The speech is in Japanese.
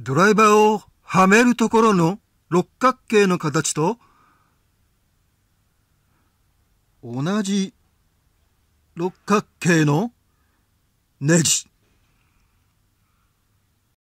ドライバーをはめるところの六角形の形と同じ六角形のネジ。